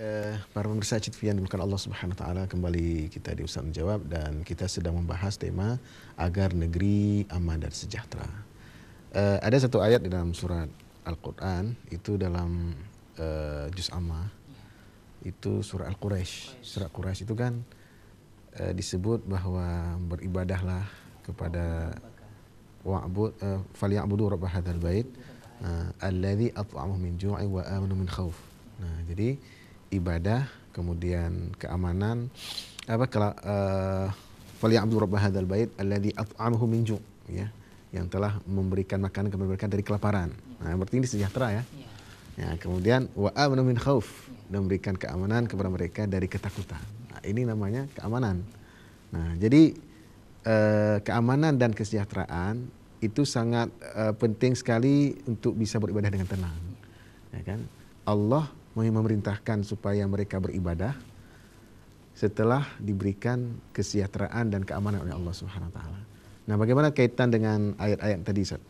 eh, para pemirsa Citvi yang dimulakan Allah Subhanahu wa taala kembali kita di usaha menjawab dan kita sedang membahas tema agar negeri aman dan sejahtera. Eh, ada satu ayat di dalam surat Al-Qur'an itu dalam eh, juz amma itu surah Al-Quraisy. Surah Quraisy itu kan eh, disebut bahwa beribadahlah kepada wa'bud eh, falyabudu rabb hadzal bait eh, alladzi at'amahum min ju'i wa amanu min khauf. Nah, jadi ibadah, kemudian keamanan apa kalau eh, Fali faliyabdu rabb hadzal bait alladzi at'amahu min ju' ya yang telah memberikan makanan kepada mereka dari kelaparan. Nah, berarti ini sejahtera ya. Iya. Ya, kemudian wa amanu min khauf dan memberikan keamanan kepada mereka dari ketakutan. Nah, ini namanya keamanan. Nah, jadi eh, keamanan dan kesejahteraan itu sangat eh, penting sekali untuk bisa beribadah dengan tenang. Ya kan? Allah memerintahkan supaya mereka beribadah setelah diberikan kesejahteraan dan keamanan oleh Allah Subhanahu wa taala. Nah, bagaimana kaitan dengan ayat-ayat tadi Ustaz?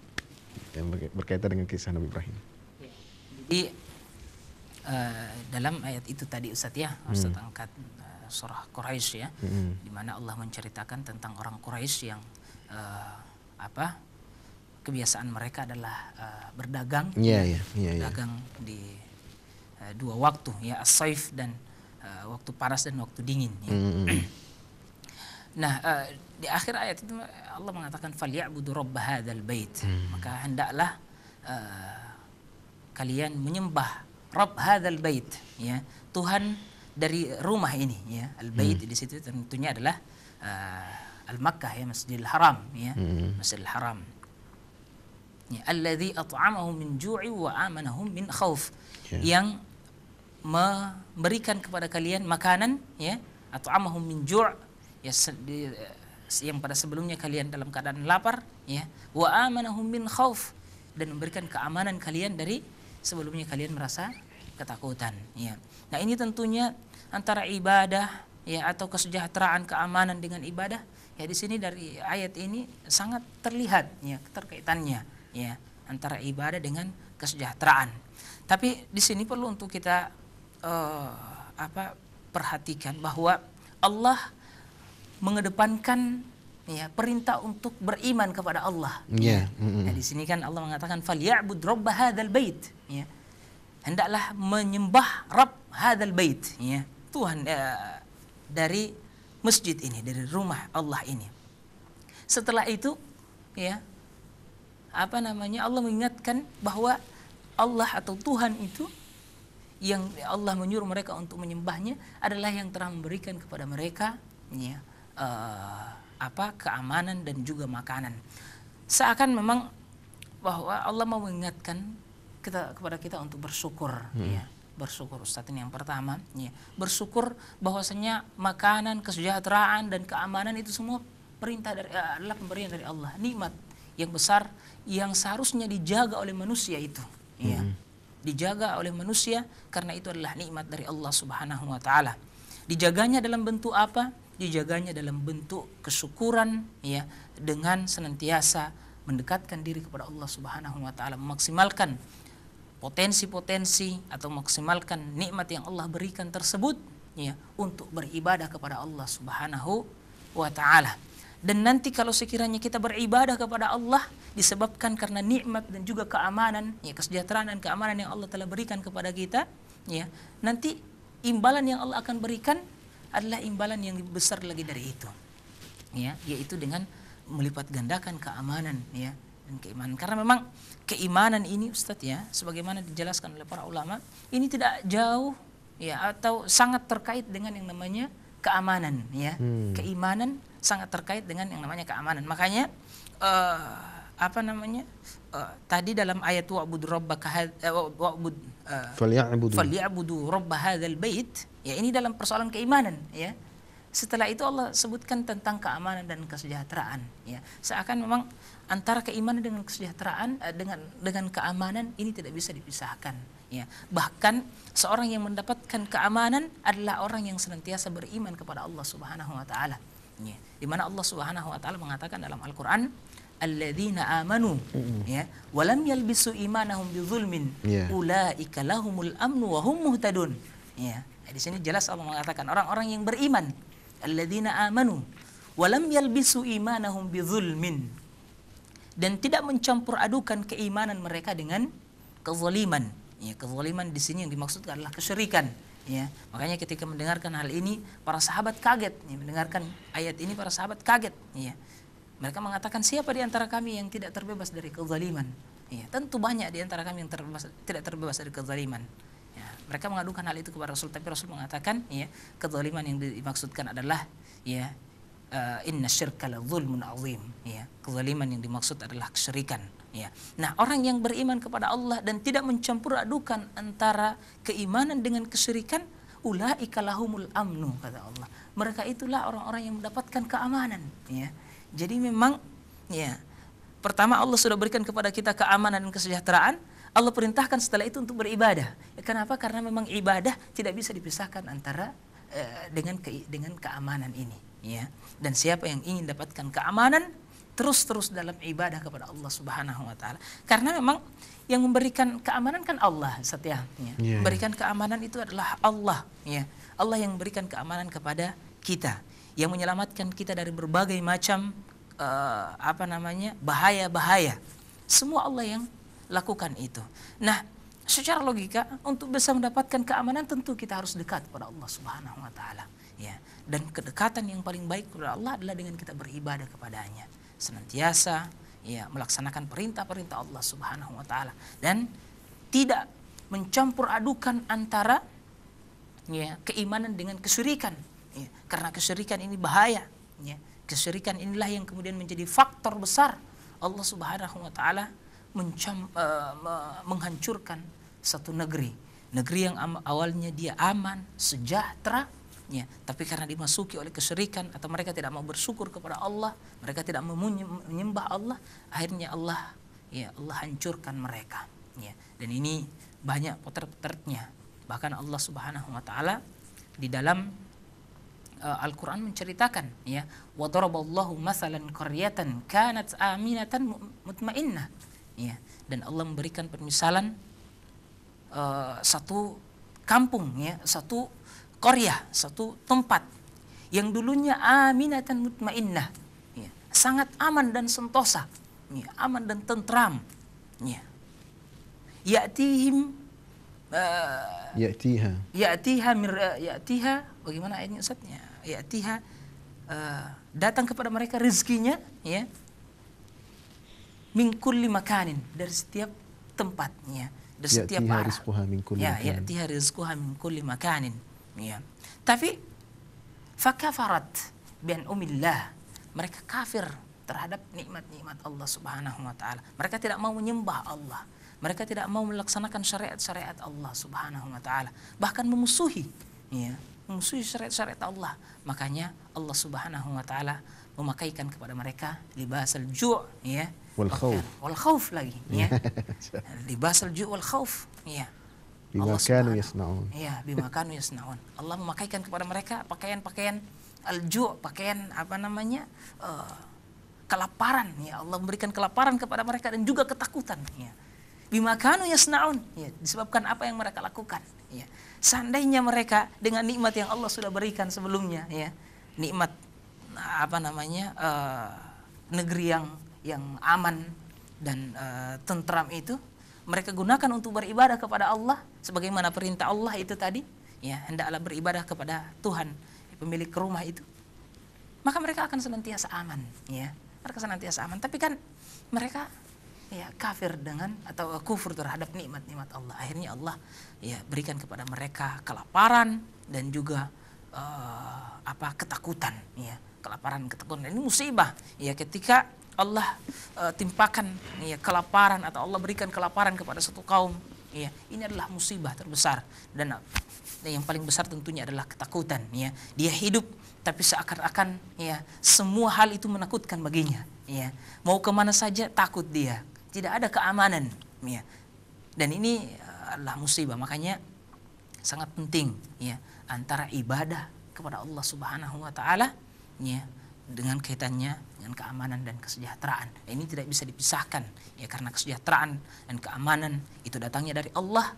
Yang berkaitan dengan kisah Nabi Ibrahim. Ya. Jadi uh, dalam ayat itu tadi Ustaz ya, hmm. Ustaz hmm. angkat uh, surah Quraisy ya, hmm. di mana Allah menceritakan tentang orang Quraisy yang uh, apa? kebiasaan mereka adalah uh, berdagang. yeah, iya, yeah, yeah, iya, iya. berdagang di Eh, dua waktu ya as-saif dan uh, waktu panas dan waktu dingin ya. Hmm. nah uh, di akhir ayat itu Allah mengatakan falyabudu rabb hadzal bait hmm. maka hendaklah uh, kalian menyembah rabb hadzal bait ya Tuhan dari rumah ini ya al bait hmm. di situ tentunya adalah uh, al Makkah ya Masjidil Haram ya Masjidil Haram ya at'amahum min ju'i wa amanahum min ya. yang memberikan kepada kalian makanan ya atau amahum min ju' ya eh, yang pada sebelumnya kalian dalam keadaan lapar ya wa amanahum min khauf dan memberikan keamanan kalian dari sebelumnya kalian merasa ketakutan ya nah ini tentunya antara ibadah ya atau kesejahteraan keamanan dengan ibadah ya di sini dari ayat ini sangat terlihat ya keterkaitannya ya antara ibadah dengan kesejahteraan tapi di sini perlu untuk kita uh, apa perhatikan bahwa Allah mengedepankan ya perintah untuk beriman kepada Allah. Yeah. Mm-hmm. Nah, di sini kan Allah mengatakan falyabud rabb hadzal bait ya. Hendaklah menyembah Rabb hadzal bait ya. Tuhan uh, dari masjid ini, dari rumah Allah ini. Setelah itu ya apa namanya Allah mengingatkan bahwa Allah atau Tuhan itu yang Allah menyuruh mereka untuk menyembahnya adalah yang telah memberikan kepada mereka ya, uh, apa keamanan dan juga makanan. Seakan memang bahwa Allah mau mengingatkan kita kepada kita untuk bersyukur hmm. ya bersyukur Ustaz ini yang pertama ya bersyukur bahwasanya makanan kesejahteraan dan keamanan itu semua perintah dari eh, adalah pemberian dari Allah nikmat yang besar yang seharusnya dijaga oleh manusia itu ya hmm dijaga oleh manusia karena itu adalah nikmat dari Allah Subhanahu wa taala. Dijaganya dalam bentuk apa? Dijaganya dalam bentuk kesyukuran ya dengan senantiasa mendekatkan diri kepada Allah Subhanahu wa taala, memaksimalkan potensi-potensi atau maksimalkan nikmat yang Allah berikan tersebut ya untuk beribadah kepada Allah Subhanahu wa taala. Dan nanti kalau sekiranya kita beribadah kepada Allah disebabkan karena nikmat dan juga keamanan, ya kesejahteraan dan keamanan yang Allah telah berikan kepada kita, ya. Nanti imbalan yang Allah akan berikan adalah imbalan yang besar lagi dari itu. Ya, yaitu dengan melipat gandakan keamanan, ya, dan keimanan. Karena memang keimanan ini Ustadz ya, sebagaimana dijelaskan oleh para ulama, ini tidak jauh ya atau sangat terkait dengan yang namanya keamanan ya hmm. keimanan sangat terkait dengan yang namanya keamanan makanya uh, apa namanya uh, tadi dalam ayat wa'bud rabbaka eh, wa'bud uh, falyabudu falyabudu rabb hadzal bait ya ini dalam persoalan keimanan ya setelah itu Allah sebutkan tentang keamanan dan kesejahteraan ya seakan memang antara keimanan dengan kesejahteraan dengan dengan keamanan ini tidak bisa dipisahkan ya bahkan seorang yang mendapatkan keamanan adalah orang yang senantiasa beriman kepada Allah Subhanahu wa taala ya di mana Allah Subhanahu wa taala mengatakan dalam Al-Qur'an alladzina amanu ya wa ya walam yalbisu imanahum bidzulmin ya. ulaika lahumul amnu wa hum muhtadun ya nah, di sini jelas Allah mengatakan orang-orang yang beriman alladzina amanu walam yalbisu imanahum bidzulmin dan tidak mencampur adukan keimanan mereka dengan kezaliman Ya, kezaliman di sini yang dimaksud adalah kesyirikan. Ya, makanya ketika mendengarkan hal ini para sahabat kaget. Ya, mendengarkan ayat ini para sahabat kaget. Ya. Mereka mengatakan siapa di antara kami yang tidak terbebas dari kezaliman? Ya, tentu banyak di antara kami yang terbebas, tidak terbebas dari kezaliman. Ya, mereka mengadukan hal itu kepada Rasul, tapi Rasul mengatakan, ya, kezaliman yang dimaksudkan adalah ya uh, inna syirka la zulmun azim. Ya, kezaliman yang dimaksud adalah kesyirikan. Ya. Nah, orang yang beriman kepada Allah dan tidak mencampur adukan antara keimanan dengan kesyirikan, ulaika lahumul amnu kata Allah. Mereka itulah orang-orang yang mendapatkan keamanan, ya. Jadi memang ya, pertama Allah sudah berikan kepada kita keamanan dan kesejahteraan, Allah perintahkan setelah itu untuk beribadah. Ya, kenapa? Karena memang ibadah tidak bisa dipisahkan antara eh, dengan ke, dengan keamanan ini, ya. Dan siapa yang ingin dapatkan keamanan terus-terus dalam ibadah kepada Allah Subhanahu wa taala. Karena memang yang memberikan keamanan kan Allah setiapnya. Yeah. Ya. Iya. Berikan keamanan itu adalah Allah, ya. Allah yang memberikan keamanan kepada kita, yang menyelamatkan kita dari berbagai macam uh, apa namanya? bahaya-bahaya. Semua Allah yang lakukan itu. Nah, secara logika untuk bisa mendapatkan keamanan tentu kita harus dekat kepada Allah Subhanahu wa taala ya dan kedekatan yang paling baik kepada Allah adalah dengan kita beribadah kepadanya senantiasa ya melaksanakan perintah-perintah Allah Subhanahu wa taala dan tidak mencampur adukan antara ya keimanan dengan kesyirikan ya, karena kesyirikan ini bahaya ya kesyirikan inilah yang kemudian menjadi faktor besar Allah Subhanahu wa taala uh, menghancurkan satu negeri negeri yang awalnya dia aman sejahtera ya tapi karena dimasuki oleh kesyirikan atau mereka tidak mau bersyukur kepada Allah mereka tidak mau menyembah Allah akhirnya Allah ya Allah hancurkan mereka ya dan ini banyak potret-potretnya bahkan Allah Subhanahu wa taala di dalam uh, Al-Qur'an menceritakan ya wa daraballahu masalan qaryatan kanat aminatan mutmainnah ya dan Allah memberikan permisalan uh, satu kampung ya satu Korea, satu tempat yang dulunya aminatan mutmainnah, ya, sangat aman dan sentosa, ya, aman dan tentram. Ya. Ya'tihim uh, ya'tiha. Ya'tiha mir eh, ya'tiha bagaimana ayatnya Ustaznya? Ya'tiha uh, datang kepada mereka rezekinya ya. Min kulli makanin dari setiap tempatnya, dari setiap arah. Ya, ya'tiha rizquha min kulli makanin ya tapi fakafarat bin umillah mereka kafir terhadap nikmat-nikmat Allah Subhanahu wa taala. Mereka tidak mau menyembah Allah. Mereka tidak mau melaksanakan syariat-syariat Allah Subhanahu wa taala, bahkan memusuhi ya, memusuhi syariat-syariat Allah. Makanya Allah Subhanahu wa taala memakaikan kepada mereka libas al-ju' ya, wal khauf. Wal khauf lagi ya. libas al-ju' wal khauf ya. Bima kanu yasnaun. Iya, bima kanu yasnaun. Allah memakaikan kepada mereka pakaian-pakaian alju, pakaian apa namanya? Eh, kelaparan ya Allah memberikan kelaparan kepada mereka dan juga ketakutan ya. Bima kanu yasnaun ya disebabkan apa yang mereka lakukan ya. Seandainya mereka dengan nikmat yang Allah sudah berikan sebelumnya ya. Nikmat eh, apa namanya? Uh, negeri yang yang aman dan uh, tentram itu mereka gunakan untuk beribadah kepada Allah sebagaimana perintah Allah itu tadi ya hendaklah beribadah kepada Tuhan pemilik rumah itu maka mereka akan senantiasa aman ya mereka senantiasa aman tapi kan mereka ya kafir dengan atau kufur terhadap nikmat-nikmat Allah akhirnya Allah ya berikan kepada mereka kelaparan dan juga uh, apa ketakutan ya kelaparan ketakutan ini musibah ya ketika Allah uh, timpakan ya, kelaparan atau Allah berikan kelaparan kepada satu kaum ya ini adalah musibah terbesar dan dan eh, yang paling besar tentunya adalah ketakutan ya dia hidup tapi seakan-akan ya semua hal itu menakutkan baginya ya mau kemana saja takut dia tidak ada keamanan ya dan ini eh, adalah musibah makanya sangat penting ya antara ibadah kepada Allah Subhanahu wa taala ya dengan kaitannya dengan keamanan dan kesejahteraan. Nah, ini tidak bisa dipisahkan ya karena kesejahteraan dan keamanan itu datangnya dari Allah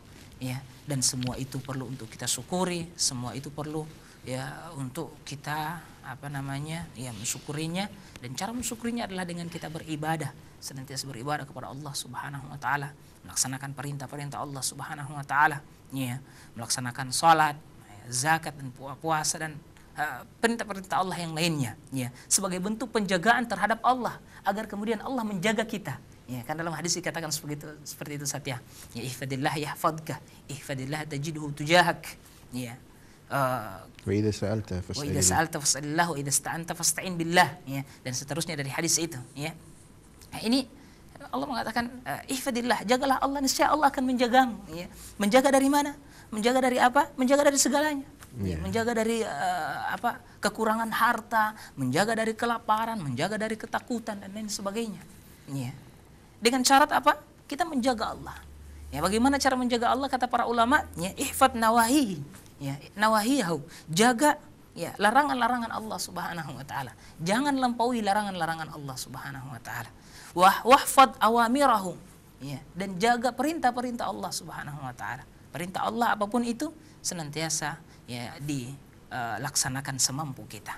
ya dan semua itu perlu untuk kita syukuri, semua itu perlu ya untuk kita apa namanya ya mensyukurinya dan cara mensyukurinya adalah dengan kita beribadah senantiasa beribadah kepada Allah Subhanahu wa taala melaksanakan perintah-perintah Allah Subhanahu wa taala ya melaksanakan salat ya, zakat dan puasa dan Eh, perintah-perintah Allah yang lainnya ya sebagai bentuk penjagaan terhadap Allah agar kemudian Allah menjaga kita ya kan dalam hadis dikatakan seperti itu seperti itu Satya ya ihfadillah yahfadka ihfadillah tajidhu tujahak ya eh, wa idza sa'alta fas'alillah wa idza sta'anta fasta'in billah ya dan seterusnya dari hadis itu ya nah, ini Allah mengatakan eh, ihfadillah jagalah Allah niscaya Allah akan menjagamu ya menjaga dari mana menjaga dari apa menjaga dari segalanya yeah. Iya. menjaga dari uh, apa kekurangan harta, menjaga dari kelaparan, menjaga dari ketakutan dan lain sebagainya. Ya. Dengan syarat apa? Kita menjaga Allah. Ya, bagaimana cara menjaga Allah kata para ulama? Ya, ihfat nawahi. Ya, nawahiyahu. Jaga ya larangan-larangan Allah Subhanahu wa taala. Jangan lampaui larangan-larangan Allah Subhanahu wa taala. Wah wahfad awamirahu. Ya, dan jaga perintah-perintah Allah Subhanahu wa taala. Perintah Allah apapun itu senantiasa ya dilaksanakan eh, semampu kita.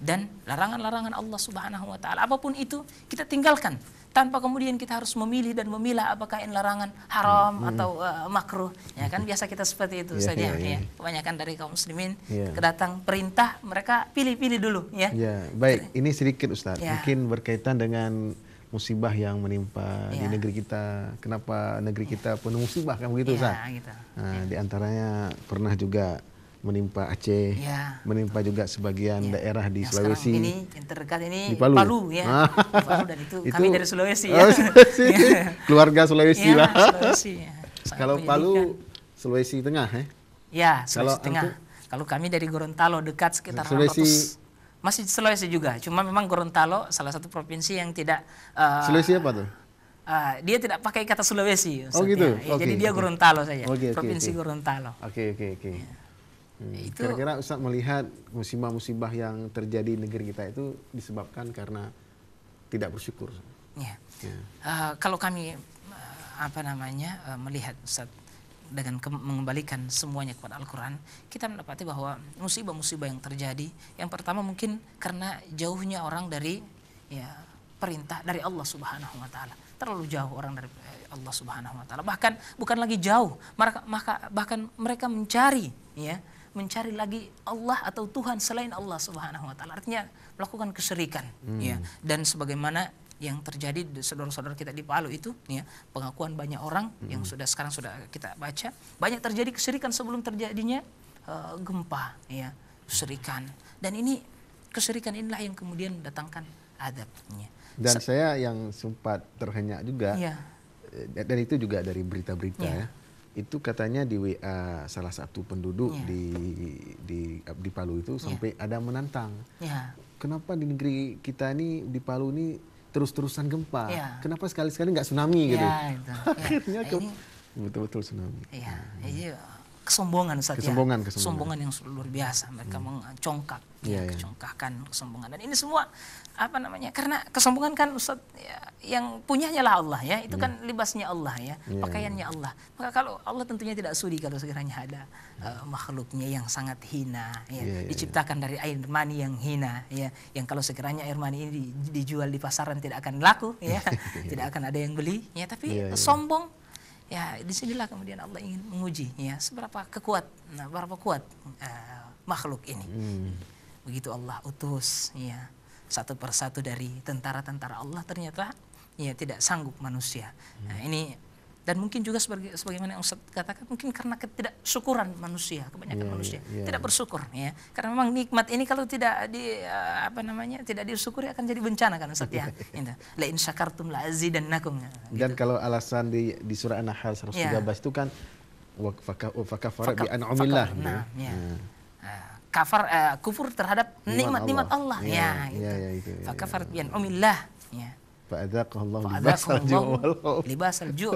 Dan larangan-larangan Allah Subhanahu wa taala apapun itu kita tinggalkan tanpa kemudian kita harus memilih dan memilah apakah ini larangan haram hmm. atau uh, makruh ya kan biasa kita seperti itu yeah, saja yeah, yeah. ya kebanyakan dari kaum muslimin yeah. kedatang perintah mereka pilih-pilih dulu ya yeah. baik ini sedikit Ustaz yeah. mungkin berkaitan dengan musibah yang menimpa yeah. di iya. negeri kita kenapa negeri kita penuh musibah kan begitu yeah, Ustaz gitu. nah, yeah. di antaranya pernah juga menimpa Aceh, ya. menimpa juga sebagian ya. daerah di yang nah, Sulawesi. Ini yang terdekat ini di Palu, Palu ya. Ah. Di Palu dan itu, itu kami dari Sulawesi oh, ya. Oh, Sulawesi. Ya. Keluarga Sulawesi ya, lah. Sulawesi, ya. Kalau Palu Sulawesi Tengah eh? ya? Sulawesi Kalau Tengah. Angku? Kalau kami dari Gorontalo dekat sekitar Sulawesi 600 masih Sulawesi juga, cuma memang Gorontalo salah satu provinsi yang tidak uh, Sulawesi apa tuh? uh, dia tidak pakai kata Sulawesi. oh gitu. Ya. Okay, ya, Jadi dia Gorontalo saja. Okay, okay, Provinsi okay. Gorontalo. Oke okay, oke okay, oke. Okay. Ya. Hmm. Itu kira-kira Ustaz melihat musibah-musibah yang terjadi di negeri kita itu disebabkan karena tidak bersyukur. Ya. ya. Uh, kalau kami uh, apa namanya uh, melihat Ustaz dengan mengembalikan semuanya kepada Al-Qur'an, kita mendapati bahwa musibah-musibah yang terjadi yang pertama mungkin karena jauhnya orang dari ya perintah dari Allah Subhanahu wa taala. Terlalu jauh orang dari Allah Subhanahu wa taala. Bahkan bukan lagi jauh, maka, maka bahkan mereka mencari ya mencari lagi Allah atau Tuhan selain Allah Subhanahu wa taala. Artinya melakukan kesyirikan hmm. ya. Dan sebagaimana yang terjadi saudara-saudara kita di Palu itu ya, pengakuan banyak orang hmm. yang sudah sekarang sudah kita baca, banyak terjadi kesyirikan sebelum terjadinya uh, gempa ya, kesyirikan. Dan ini kesyirikan inilah yang kemudian datangkan adabnya. Dan Se saya yang sempat terhenyak juga ya. Eh, dan itu juga dari berita-berita ya. ya itu katanya di WA salah satu penduduk yeah. di di eh, di Palu itu iya. sampai yeah. ada menantang. Yeah. Kenapa di negeri kita ini di Palu ini terus-terusan gempa? Yeah. Kenapa sekali-sekali nggak tsunami yeah, gitu? Iya, itu. Iya. Akhirnya yeah. betul-betul tsunami. Yeah. Hmm kesombongan Ustaz ya. kesombongan, kesombongan. kesombongan yang luar biasa mereka hmm. mengcongkak ya, ya. ya. kesombongan dan ini semua apa namanya karena kesombongan kan Ustaz ya, yang punyanya lah Allah ya itu ya. kan libasnya Allah ya, ya pakaiannya ya. Allah maka kalau Allah tentunya tidak sudi kalau sekiranya ada uh, makhluknya yang sangat hina ya, ya, ya diciptakan ya. dari air mani yang hina ya yang kalau sekiranya air mani ini dijual di pasaran tidak akan laku ya iya, tidak akan ada yang beli ya tapi ya, ya. sombong ya disinilah kemudian Allah ingin menguji ya seberapa kekuat nah berapa kuat uh, makhluk ini hmm. begitu Allah utus ya satu persatu dari tentara-tentara Allah ternyata ya tidak sanggup manusia nah, hmm. nah ini dan mungkin juga sebagai sebagaimana yang Ustaz katakan mungkin karena ketidaksyukuran manusia kebanyakan yeah, manusia yeah, yeah. tidak bersyukur ya karena memang nikmat ini kalau tidak di eh, apa namanya tidak disyukuri akan jadi bencana kan Ustaz ya gitu. la in syakartum la azidannakum nah, gitu. dan kalau alasan di di surah An-Nahl 113 yeah. Iya. itu kan fakafara bi an'amillah nah, nah, ya. Yeah. Eh, kafar uh, kufur terhadap nikmat-nikmat Allah, Allah. Iya, ya, iya, gitu. ya, gitu. ya, ya, ya, ya, ya. fakafar bi an'amillah ya Fa'adzaqahu Allah libas al-ju' wal khauf. Libas ju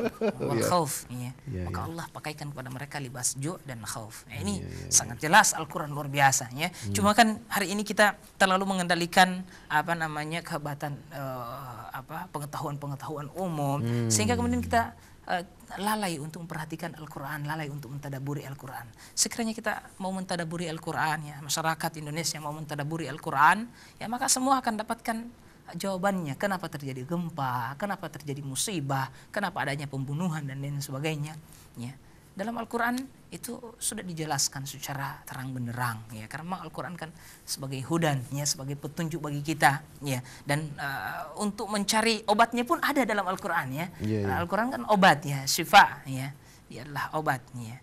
wal khauf. Ya. Iya, iya. iya. Maka Allah pakaikan kepada mereka libas ju' dan khauf. Nah, ini ya, ya, sangat jelas Al-Qur'an luar biasa ya. Hmm. Cuma kan hari ini kita terlalu mengendalikan apa namanya kehebatan uh, apa pengetahuan-pengetahuan umum hmm. sehingga kemudian kita uh, lalai untuk memperhatikan Al-Quran, lalai untuk mentadaburi Al-Quran. Sekiranya kita mau mentadaburi Al-Quran, ya masyarakat Indonesia mau mentadaburi Al-Quran, ya maka semua akan dapatkan jawabannya kenapa terjadi gempa, kenapa terjadi musibah, kenapa adanya pembunuhan dan lain sebagainya. Ya. Dalam Al-Quran itu sudah dijelaskan secara terang benderang ya karena memang Al-Quran kan sebagai hudan ya sebagai petunjuk bagi kita ya dan uh, untuk mencari obatnya pun ada dalam Al-Quran ya yeah, iya, iya. yeah. Al-Quran kan obat ya syifa ya dia obatnya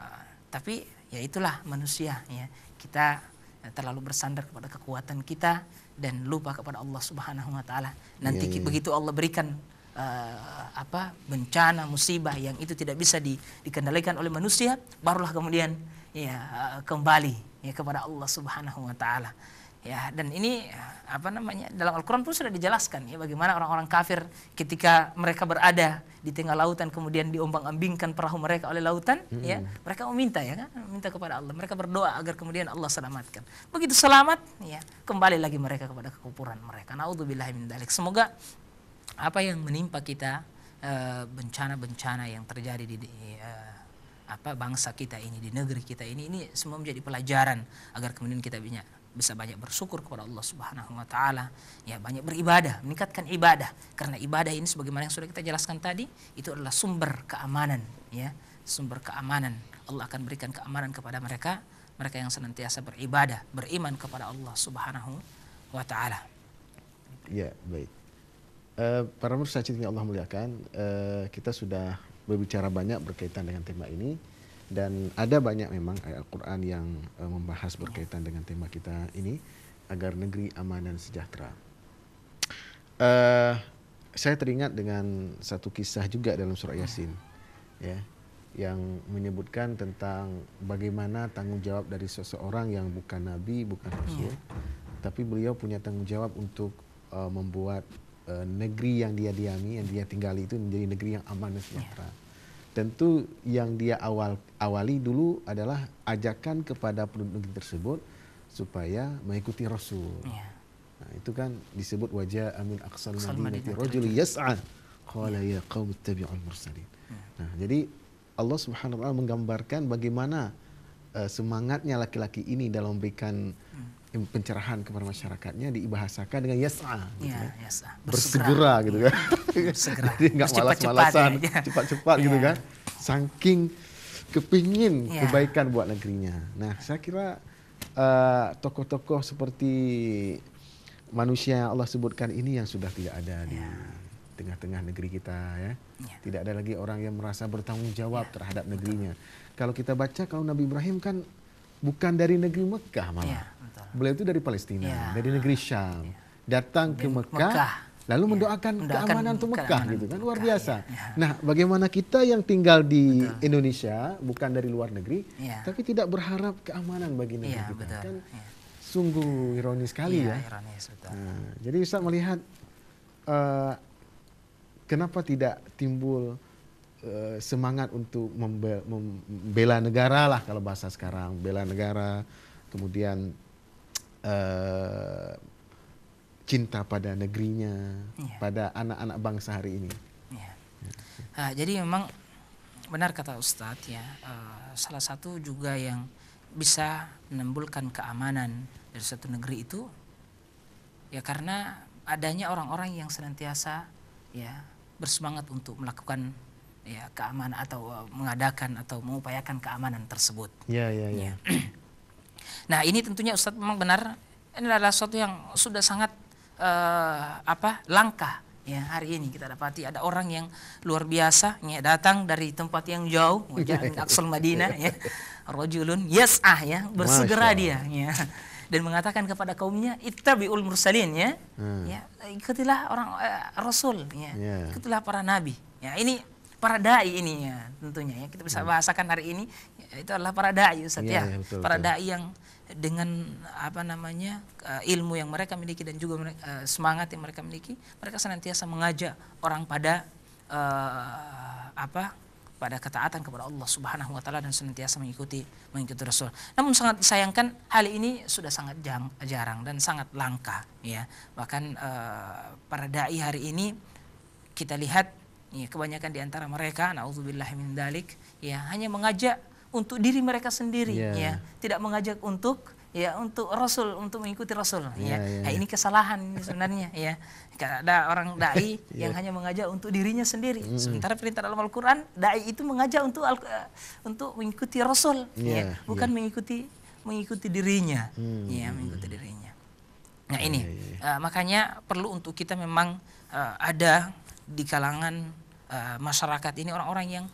uh, eh, tapi ya itulah manusia ya kita eh, terlalu bersandar kepada kekuatan kita dan lupa kepada Allah Subhanahu wa taala. Nanti yeah, yeah. Iya. begitu Allah berikan uh, apa bencana, musibah yang itu tidak bisa di, dikendalikan oleh manusia, barulah kemudian ya kembali ya kepada Allah Subhanahu wa taala. Ya, dan ini apa namanya? Dalam Al-Qur'an pun sudah dijelaskan ya bagaimana orang-orang kafir ketika mereka berada di tengah lautan kemudian diombang-ambingkan perahu mereka oleh lautan, hmm. ya. Mereka meminta ya kan, minta kepada Allah. Mereka berdoa agar kemudian Allah selamatkan. Begitu selamat, ya, kembali lagi mereka kepada kekufuran mereka. Nauzubillahi min dalik. Semoga apa yang menimpa kita eh, bencana-bencana yang terjadi di, di eh, apa bangsa kita ini di negeri kita ini ini semua menjadi pelajaran agar kemudian kita banyak bisa banyak bersyukur kepada Allah Subhanahu wa taala, ya banyak beribadah, meningkatkan ibadah. Karena ibadah ini sebagaimana yang sudah kita jelaskan tadi, itu adalah sumber keamanan, ya, sumber keamanan. Allah akan berikan keamanan kepada mereka, mereka yang senantiasa beribadah, beriman kepada Allah Subhanahu wa taala. Ya, baik. Uh, para pemirsa yang Allah muliakan, uh, kita sudah berbicara banyak berkaitan dengan tema ini dan ada banyak memang ayat Al-Quran yang uh, membahas berkaitan dengan tema kita ini agar negeri aman dan sejahtera. Uh, saya teringat dengan satu kisah juga dalam surah Yasin ya yang menyebutkan tentang bagaimana tanggung jawab dari seseorang yang bukan nabi, bukan iya. rasul, hmm. tapi beliau punya tanggung jawab untuk uh, membuat uh, negeri yang dia diami, yang dia tinggali itu menjadi negeri yang aman dan sejahtera. Yeah tentu yang dia awal awali dulu adalah ajakan kepada penduduk negeri tersebut supaya mengikuti Rasul. Ya. Nah, itu kan disebut wajah amin aksal madinati rajul yas'a qala iya. ya qawm tabi'ul mursalin. Iya. Nah, jadi Allah Subhanahu wa taala menggambarkan bagaimana uh, semangatnya laki-laki ini dalam memberikan hmm. Eh, pencerahan kepada masyarakatnya diibahasakan dengan yas'a gitu ya, kan. bersegera gitu kan iya. bersegera jadi malas-malasan iya. cepat-cepat gitu iya. kan saking kepingin ya. kebaikan buat negerinya nah saya kira tokoh eh, tokoh-tokoh seperti manusia yang Allah sebutkan ini yang sudah tidak ada ya. di tengah-tengah negeri kita ya. ya. Tidak ada lagi orang yang merasa bertanggung jawab ya. terhadap negerinya. Kalau kita baca kalau Nabi Ibrahim kan bukan dari negeri Mekah malah. Ya, Beliau itu dari Palestina, ya. dari negeri Syam. Ya. Datang ke Mekah, Mekah lalu ya. mendoakan, mendoakan keamanan untuk Mekah keamanan gitu kan luar biasa. Ya. Nah, bagaimana kita yang tinggal di betul. Indonesia bukan dari luar negeri ya. tapi tidak berharap keamanan bagi negeri ya, kita betul. kan ya. sungguh ironis sekali ya. ya. Ironis, betul. Nah, jadi Ustaz melihat uh, kenapa tidak timbul uh, semangat untuk membela negara lah kalau bahasa sekarang bela negara kemudian uh, cinta pada negerinya yeah. pada anak-anak bangsa hari ini yeah. Iya. uh, jadi memang benar kata Ustadz ya uh, salah satu juga yang bisa menimbulkan keamanan dari satu negeri itu ya karena adanya orang-orang yang senantiasa ya bersemangat untuk melakukan ya keamanan atau eh, mengadakan atau mengupayakan keamanan tersebut. Ya, ya, ya. ya. nah, ini tentunya Ustadz memang benar ini adalah sesuatu yang sudah sangat uh, apa langka ya hari ini kita dapati ada orang yang luar biasa ya, datang dari tempat yang jauh jalan Aksol Madinah ya rojulun yes ah ya bersegera dia ya dan mengatakan kepada kaumnya ittabiul mursalin ya. Hmm. Ya, ikutilah orang uh, rasul ya. Yeah. Ikutilah para nabi. Ya, ini para dai ini ya tentunya ya. Kita bisa hmm. bahasakan hari ini ya, itu adalah para dai Ustaz yeah, ya. ya betul, para dai yang dengan apa namanya eh, ilmu yang mereka miliki dan juga uh, semangat yang mereka miliki, mereka senantiasa mengajak orang pada uh, apa pada ketaatan kepada Allah Subhanahu wa taala dan senantiasa mengikuti mengikuti Rasul. Namun sangat disayangkan hal ini sudah sangat jarang dan sangat langka ya. Bahkan eh, para dai hari ini kita lihat ya, kebanyakan di antara mereka naudzubillah min dalik ya hanya mengajak untuk diri mereka sendiri yeah. ya, tidak mengajak untuk ya untuk Rasul untuk mengikuti Rasul ya, ya. ya. Nah, ini kesalahan sebenarnya ya ada orang dai ya. yang hanya mengajak untuk dirinya sendiri hmm. sementara perintah dalam Al-Qur'an dai itu mengajak untuk al eh, untuk mengikuti Rasul ya, ya. ya. bukan ya. mengikuti mengikuti dirinya hmm. ya mengikuti dirinya nah ini ya, ya. Uh, makanya perlu untuk kita memang uh, ada di kalangan uh, masyarakat ini orang-orang yang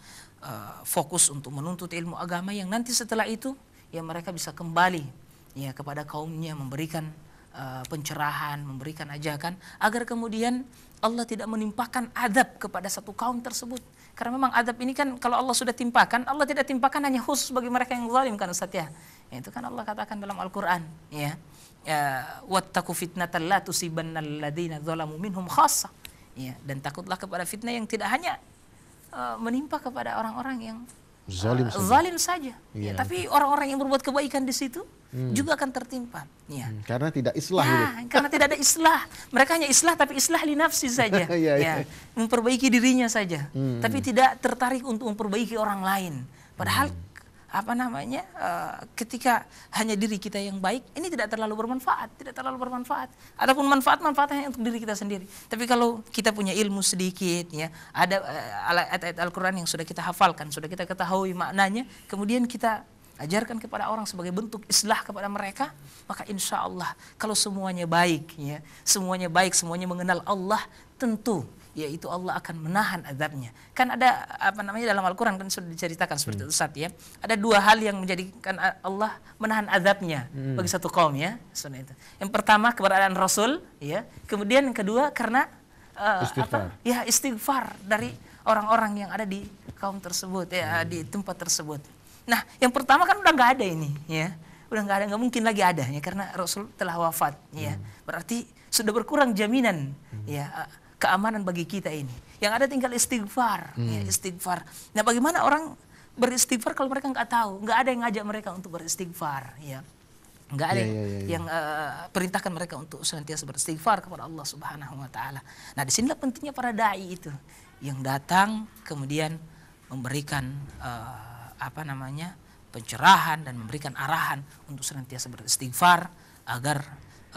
uh, fokus untuk menuntut ilmu agama yang nanti setelah itu ya mereka bisa kembali ya kepada kaumnya memberikan uh, pencerahan, memberikan ajakan agar kemudian Allah tidak menimpakan adab kepada satu kaum tersebut. Karena memang adab ini kan kalau Allah sudah timpakan, Allah tidak timpakan hanya khusus bagi mereka yang zalim kan Ustaz ya. ya itu kan Allah katakan dalam Al-Qur'an ya. ya Wattaqu fitnatan la tusibanna zalamu minhum khassa. Ya, dan takutlah kepada fitnah yang tidak hanya uh, menimpa kepada orang-orang yang zalim uh, saja. saja. Ya, ya tapi orang-orang yang berbuat kebaikan di situ hmm. juga akan tertimpa. Ya. Hmm, karena tidak islah. Ya, gitu. karena tidak ada islah. Mereka hanya islah tapi islah li nafsi saja. ya, ya. Memperbaiki dirinya saja. Hmm. Tapi tidak tertarik untuk memperbaiki orang lain. Padahal hmm. apa namanya uh, ketika hanya diri kita yang baik ini tidak terlalu bermanfaat, tidak terlalu bermanfaat. Ataupun manfaat manfaatnya untuk diri kita sendiri. Tapi kalau kita punya ilmu sedikit ya, ada uh, ayat-ayat Al-Qur'an yang sudah kita hafalkan, sudah kita ketahui maknanya, kemudian kita ajarkan kepada orang sebagai bentuk islah kepada mereka, maka insya Allah kalau semuanya baik, ya, semuanya baik, semuanya mengenal Allah, tentu yaitu Allah akan menahan azabnya. Kan ada apa namanya dalam Al-Qur'an kan sudah diceritakan seperti hmm. itu saat ya. Ada dua hal yang menjadikan Allah menahan azabnya hmm. bagi satu kaum ya, itu. Yang pertama keberadaan Rasul ya, kemudian yang kedua karena uh, istighfar. apa? Ya, istighfar dari orang-orang yang ada di kaum tersebut ya hmm. di tempat tersebut. Nah, yang pertama kan udah nggak ada ini, ya. Udah nggak ada, nggak mungkin lagi ada, ya, karena Rasul telah wafat, ya. Hmm. Berarti sudah berkurang jaminan, hmm. ya, eh, keamanan bagi kita ini. Yang ada tinggal istighfar, hmm. ya, istighfar. Nah, bagaimana orang beristighfar kalau mereka nggak tahu, nggak ada yang ngajak mereka untuk beristighfar, ya. Enggak ada ya, yang, ya, ya. ya. yang uh, perintahkan mereka untuk senantiasa beristighfar kepada Allah Subhanahu wa taala. Nah, disinilah pentingnya para dai itu yang datang kemudian memberikan uh, apa namanya pencerahan dan memberikan arahan untuk senantiasa beristighfar agar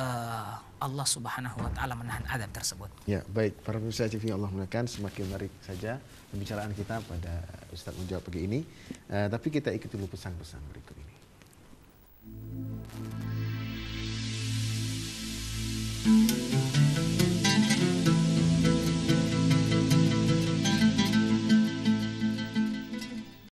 uh, Allah Subhanahu wa taala menahan adab tersebut. Ya, baik. Para pemirsa TV Allah muliakan semakin menarik saja pembicaraan kita pada Ustaz menjawab pagi ini. Uh, tapi kita ikut dulu pesan-pesan berikut ini. Thank you.